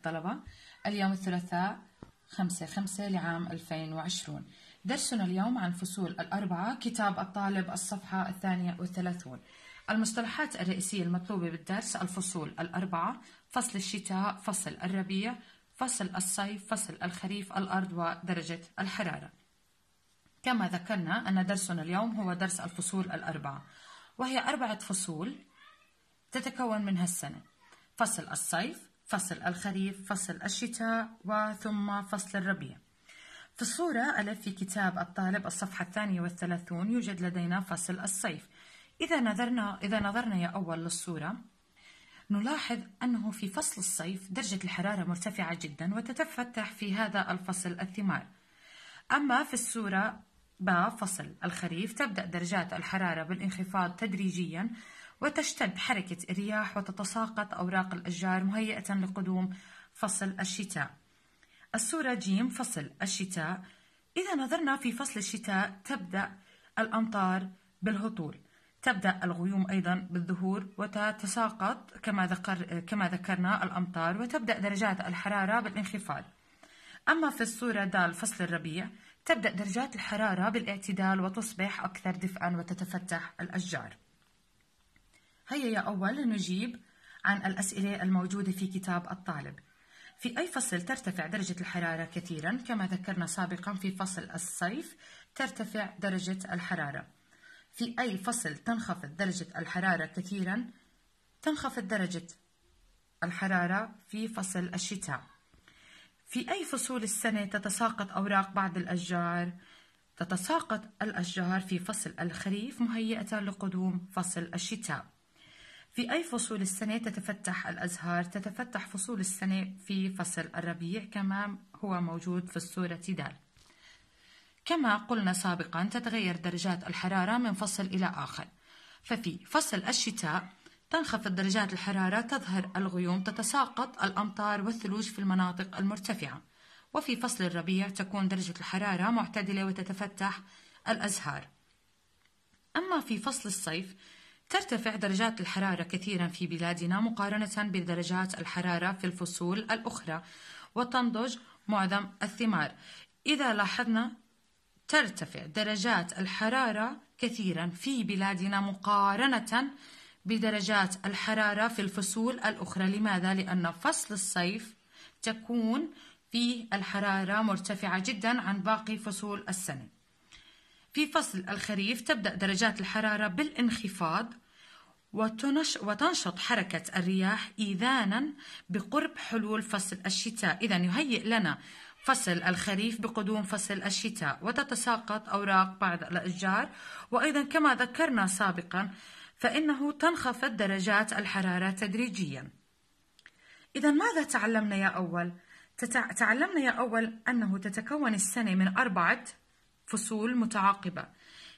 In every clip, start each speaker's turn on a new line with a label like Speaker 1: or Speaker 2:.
Speaker 1: الطلبة اليوم الثلاثاء خمسة خمسة لعام 2020 درسنا اليوم عن فصول الأربعة كتاب الطالب الصفحة الثانية والثلاثون المصطلحات الرئيسية المطلوبة بالدرس الفصول الأربعة فصل الشتاء فصل الربيع فصل الصيف فصل الخريف الأرض ودرجة الحرارة كما ذكرنا أن درسنا اليوم هو درس الفصول الأربعة وهي أربعة فصول تتكون منها السنة فصل الصيف فصل الخريف فصل الشتاء وثم فصل الربيع في الصورة ألف في كتاب الطالب الصفحة الثانية والثلاثون يوجد لدينا فصل الصيف إذا نظرنا إذا نظرنا يا أول للصورة نلاحظ أنه في فصل الصيف درجة الحرارة مرتفعة جدا وتتفتح في هذا الفصل الثمار أما في الصورة ب فصل الخريف تبدأ درجات الحرارة بالانخفاض تدريجيا وتشتد حركة الرياح وتتساقط أوراق الأشجار مهيئة لقدوم فصل الشتاء السورة جيم فصل الشتاء إذا نظرنا في فصل الشتاء تبدأ الأمطار بالهطول تبدأ الغيوم أيضا بالظهور وتتساقط كما, ذكر كما ذكرنا الأمطار وتبدأ درجات الحرارة بالانخفاض أما في الصورة دال فصل الربيع تبدأ درجات الحرارة بالاعتدال وتصبح أكثر دفئا وتتفتح الأشجار هيا يا أول نجيب عن الأسئلة الموجودة في كتاب الطالب في أي فصل ترتفع درجة الحرارة كثيرا كما ذكرنا سابقا في فصل الصيف ترتفع درجة الحرارة في أي فصل تنخفض درجة الحرارة كثيرا تنخفض درجة الحرارة في فصل الشتاء في أي فصول السنة تتساقط أوراق بعض الأشجار؟ تتساقط الأشجار في فصل الخريف مهيئة لقدوم فصل الشتاء في أي فصول السنة تتفتح الأزهار؟ تتفتح فصول السنة في فصل الربيع كما هو موجود في الصورة دال. كما قلنا سابقا تتغير درجات الحرارة من فصل إلى آخر. ففي فصل الشتاء تنخفض درجات الحرارة، تظهر الغيوم، تتساقط الأمطار والثلوج في المناطق المرتفعة. وفي فصل الربيع تكون درجة الحرارة معتدلة وتتفتح الأزهار. أما في فصل الصيف ترتفع درجات الحرارة كثيرا في بلادنا مقارنة بدرجات الحرارة في الفصول الأخرى وتنضج معظم الثمار إذا لاحظنا ترتفع درجات الحرارة كثيرا في بلادنا مقارنة بدرجات الحرارة في الفصول الأخرى لماذا؟ لأن فصل الصيف تكون فيه الحرارة مرتفعة جدا عن باقي فصول السنة في فصل الخريف تبدأ درجات الحرارة بالانخفاض وتنش وتنشط حركة الرياح إيذانا بقرب حلول فصل الشتاء إذا يهيئ لنا فصل الخريف بقدوم فصل الشتاء وتتساقط أوراق بعض الأشجار وأيضا كما ذكرنا سابقا فإنه تنخفض درجات الحرارة تدريجيا إذا ماذا تعلمنا يا أول؟ تعلمنا يا أول أنه تتكون السنة من أربعة فصول متعاقبة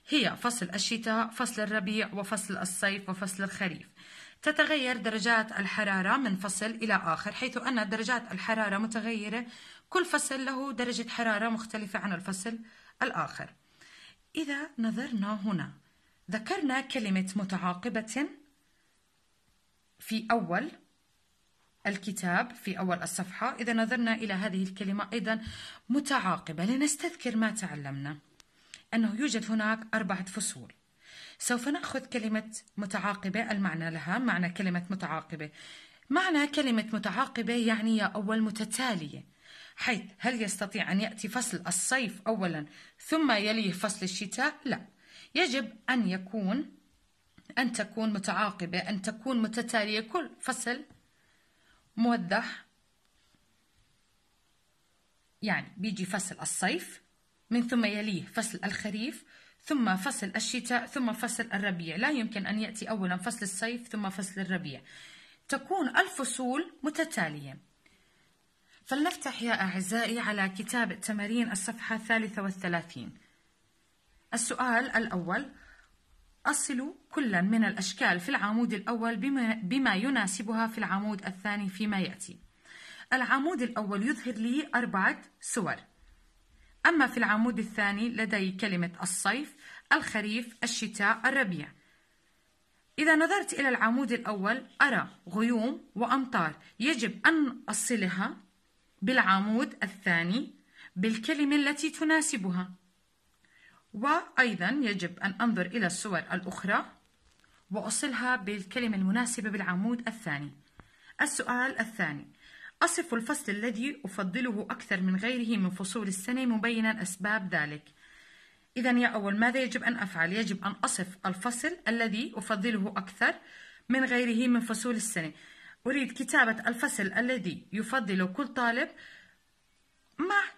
Speaker 1: هي فصل الشتاء، فصل الربيع، وفصل الصيف، وفصل الخريف. تتغير درجات الحرارة من فصل إلى آخر، حيث أن درجات الحرارة متغيرة، كل فصل له درجة حرارة مختلفة عن الفصل الآخر. إذا نظرنا هنا، ذكرنا كلمة متعاقبة في أول الكتاب في أول الصفحة إذا نظرنا إلى هذه الكلمة أيضا متعاقبة لنستذكر ما تعلمنا أنه يوجد هناك أربعة فصول سوف نأخذ كلمة متعاقبة المعنى لها معنى كلمة متعاقبة معنى كلمة متعاقبة يعني يا أول متتالية حيث هل يستطيع أن يأتي فصل الصيف أولا ثم يليه فصل الشتاء؟ لا يجب أن يكون أن تكون متعاقبة أن تكون متتالية كل فصل موضح يعني بيجي فصل الصيف من ثم يليه فصل الخريف ثم فصل الشتاء ثم فصل الربيع لا يمكن أن يأتي أولا فصل الصيف ثم فصل الربيع تكون الفصول متتالية فلنفتح يا أعزائي على كتاب التمارين الصفحة الثالثة والثلاثين السؤال الأول أصل كلا من الأشكال في العمود الأول بما, بما يناسبها في العمود الثاني فيما يأتي العمود الأول يظهر لي أربعة صور أما في العمود الثاني لدي كلمة الصيف الخريف الشتاء الربيع إذا نظرت إلى العمود الأول أرى غيوم وأمطار يجب أن أصلها بالعمود الثاني بالكلمة التي تناسبها وأيضا يجب أن أنظر إلى الصور الأخرى وأصلها بالكلمة المناسبة بالعمود الثاني السؤال الثاني أصف الفصل الذي أفضله أكثر من غيره من فصول السنة مبينا أسباب ذلك إذا يا أول ماذا يجب أن أفعل؟ يجب أن أصف الفصل الذي أفضله أكثر من غيره من فصول السنة أريد كتابة الفصل الذي يفضله كل طالب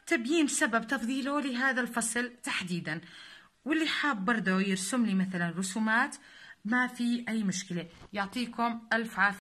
Speaker 1: تبيين سبب تفضيله لهذا الفصل تحديدا واللي حاب برضه يرسم لي مثلا رسومات ما في أي مشكلة يعطيكم ألف عافية